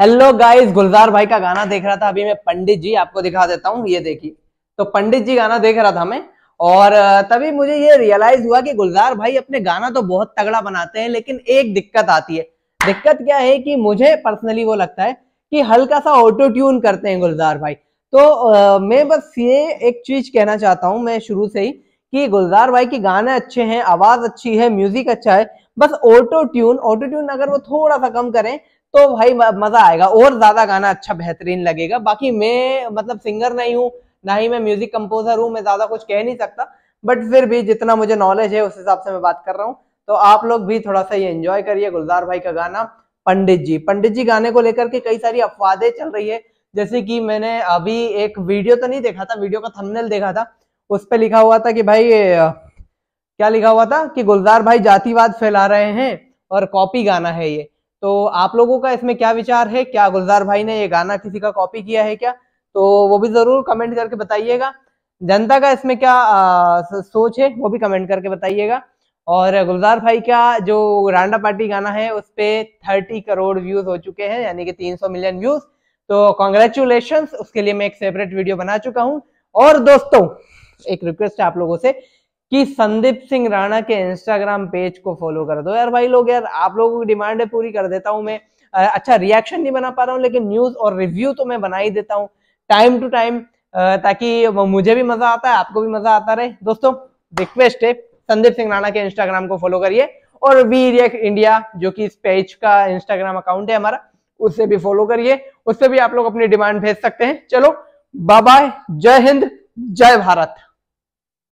hello guys गुलजार भाई का गाना देख रहा था अभी मैं पंडित जी आपको दिखा देता हूँ ये देखिए तो पंडित जी गाना देख रहा था मैं और तभी मुझे ये रियलाइज हुआ कि गुलजार भाई अपने गाना तो बहुत तगड़ा बनाते हैं लेकिन एक दिक्कत आती है दिक्कत क्या है कि मुझे पर्सनली वो लगता है कि हल्का सा ऑटो ट्यून करते हैं गुलजार भाई तो आ, मैं बस ये एक चीज कहना चाहता हूँ मैं शुरू से ही कि गुलजार भाई की गाने अच्छे हैं आवाज अच्छी है म्यूजिक अच्छा है बस ऑटो ट्यून ऑटो ट्यून अगर वो थोड़ा सा कम करें तो भाई मजा आएगा और ज्यादा गाना अच्छा बेहतरीन लगेगा बाकी मैं मतलब सिंगर नहीं हूँ ना ही मैं म्यूजिक कंपोजर हूँ मैं ज्यादा कुछ कह नहीं सकता बट फिर भी जितना मुझे नॉलेज है उस हिसाब से मैं बात कर रहा हूँ तो आप लोग भी थोड़ा सा ये एंजॉय करिए गुलजार भाई का गाना पंडित जी पंडित जी गाने को लेकर के कई सारी अफवाहें चल रही है जैसे कि मैंने अभी एक वीडियो तो नहीं देखा था वीडियो का थंबनेल देखा था उस पर लिखा हुआ था कि भाई क्या लिखा हुआ था कि गुलजार भाई जातिवाद फैला रहे हैं और कॉपी गाना है ये तो आप लोगों का इसमें क्या विचार है क्या गुलजार भाई ने ये गाना किसी का कॉपी किया है क्या तो वो भी जरूर कमेंट करके बताइएगा जनता का इसमें क्या आ, सोच है वो भी कमेंट करके बताइएगा और गुलजार भाई का जो रांडा पार्टी गाना है उस पर थर्टी करोड़ व्यूज हो चुके हैं यानी कि तीन सौ मिलियन व्यूज तो कॉन्ग्रेचुलेशन उसके लिए मैं एक सेपरेट वीडियो बना चुका हूँ और दोस्तों एक रिक्वेस्ट है आप लोगों से कि संदीप सिंह राणा के इंस्टाग्राम पेज को फॉलो कर दो यार भाई लोग यार आप लोगों की डिमांड है पूरी कर देता हूं मैं अच्छा रिएक्शन नहीं बना पा रहा हूँ लेकिन न्यूज और रिव्यू तो मैं बना ही देता हूं टाइम टू टाइम ताकि मुझे भी मजा आता है आपको भी मजा आता रहे दोस्तों रिक्वेस्ट है संदीप सिंह राणा के इंस्टाग्राम को फॉलो करिए और वी रिएक्ट इंडिया जो कि इस पेज का इंस्टाग्राम अकाउंट है हमारा उससे भी फॉलो करिए उससे भी आप लोग अपनी डिमांड भेज सकते हैं चलो बाय बाय जय हिंद जय भारत